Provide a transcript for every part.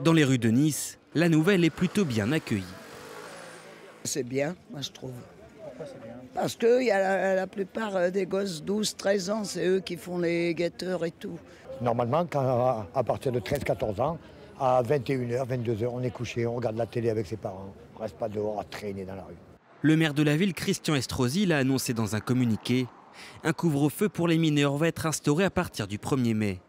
Dans les rues de Nice, la nouvelle est plutôt bien accueillie. C'est bien, moi je trouve. Parce que y a la, plupart euh, des gosses 12-13 ans, c'est eux qui font les guetteurs et tout. Normalement, à partir de 13-14 ans, à 21h, 22h, on est couché, on regarde la télé avec ses parents. On reste pas dehors à traîner dans la rue. Le maire de la ville, Christian Estrosi, l'a annoncé dans un communiqué. Un couvre-feu pour les mineurs va être instauré à partir du 1er mai.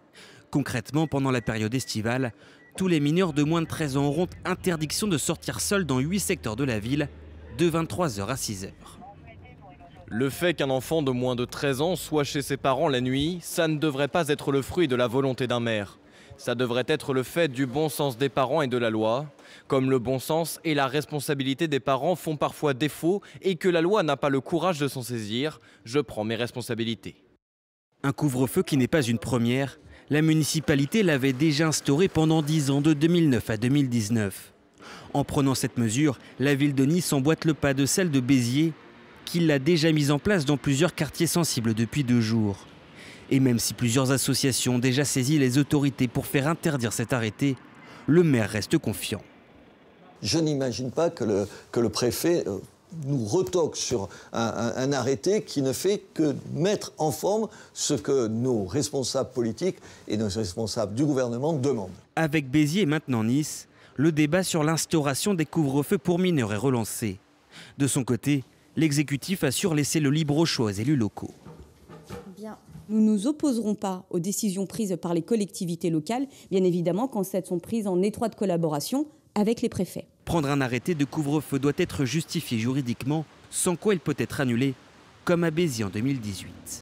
Concrètement, pendant la période estivale, tous les mineurs de moins de 13 ans auront interdiction de sortir seuls dans 8 secteurs de la ville, de 23h à 6h. Le fait qu'un enfant de moins de 13 ans soit chez ses parents la nuit, ça ne devrait pas être le fruit de la volonté d'un maire. Ça devrait être le fait du bon sens des parents et de la loi, comme le bon sens et la responsabilité des parents font parfois défaut et que la loi n'a pas le courage de s'en saisir, je prends mes responsabilités. Un couvre-feu qui n'est pas une première, la municipalité l'avait déjà instauré pendant 10 ans, de 2009 à 2019. En prenant cette mesure, la ville de Nice emboîte le pas de celle de Béziers, qui l'a déjà mise en place dans plusieurs quartiers sensibles depuis deux jours. Et même si plusieurs associations ont déjà saisi les autorités pour faire interdire cet arrêté, le maire reste confiant. Je n'imagine pas que le, que le préfet euh, nous retoque sur un, arrêté qui ne fait que mettre en forme ce que nos responsables politiques et nos responsables du gouvernement demandent. Avec Béziers et maintenant Nice, le débat sur l'instauration des couvre-feux pour mineurs est relancé. De son côté, l'exécutif a surlaissé le libre choix aux élus locaux. Nous ne nous opposerons pas aux décisions prises par les collectivités locales, bien évidemment quand celles sont prises en étroite collaboration avec les préfets. Prendre un arrêté de couvre-feu doit être justifié juridiquement, sans quoi il peut être annulé, comme à Béziers en 2018.